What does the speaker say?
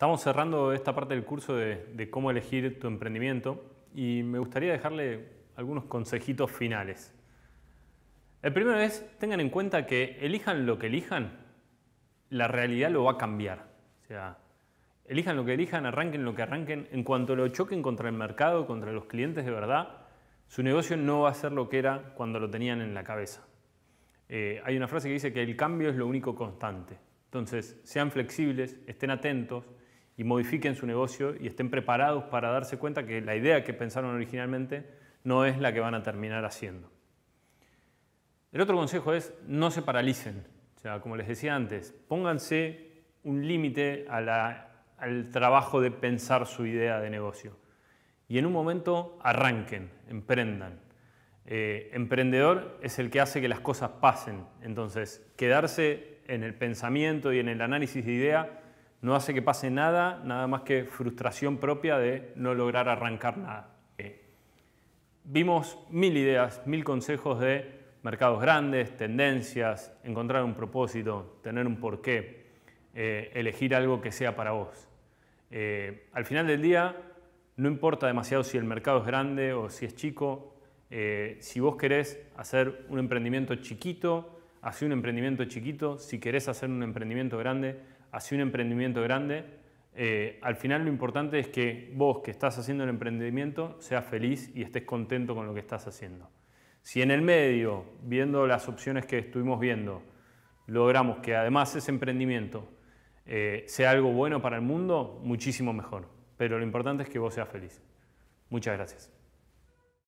Estamos cerrando esta parte del curso de, cómo elegir tu emprendimiento y me gustaría dejarle algunos consejitos finales. El primero es, tengan en cuenta que elijan lo que elijan, la realidad lo va a cambiar. O sea, elijan lo que elijan, arranquen lo que arranquen, en cuanto lo choquen contra el mercado, contra los clientes de verdad, su negocio no va a ser lo que era cuando lo tenían en la cabeza. Eh, hay una frase que dice que el cambio es lo único constante. Entonces, sean flexibles, estén atentos, y modifiquen su negocio y estén preparados para darse cuenta que la idea que pensaron originalmente no es la que van a terminar haciendo. El otro consejo es no se paralicen. O sea, como les decía antes, pónganse un límite al trabajo de pensar su idea de negocio. Y en un momento arranquen, emprendan. Eh, emprendedor es el que hace que las cosas pasen. Entonces, quedarse en el pensamiento y en el análisis de idea no hace que pase nada, nada más que frustración propia de no lograr arrancar nada. Eh, vimos mil ideas, mil consejos de mercados grandes, tendencias, encontrar un propósito, tener un porqué, eh, elegir algo que sea para vos. Eh, al final del día, no importa demasiado si el mercado es grande o si es chico, si vos querés hacer un emprendimiento chiquito, hace un emprendimiento chiquito, si querés hacer un emprendimiento grande, hacia un emprendimiento grande, eh, al final lo importante es que vos que estás haciendo el emprendimiento seas feliz y estés contento con lo que estás haciendo. Si en el medio, viendo las opciones que estuvimos viendo, logramos que además ese emprendimiento eh, sea algo bueno para el mundo, muchísimo mejor. Pero lo importante es que vos seas feliz. Muchas gracias.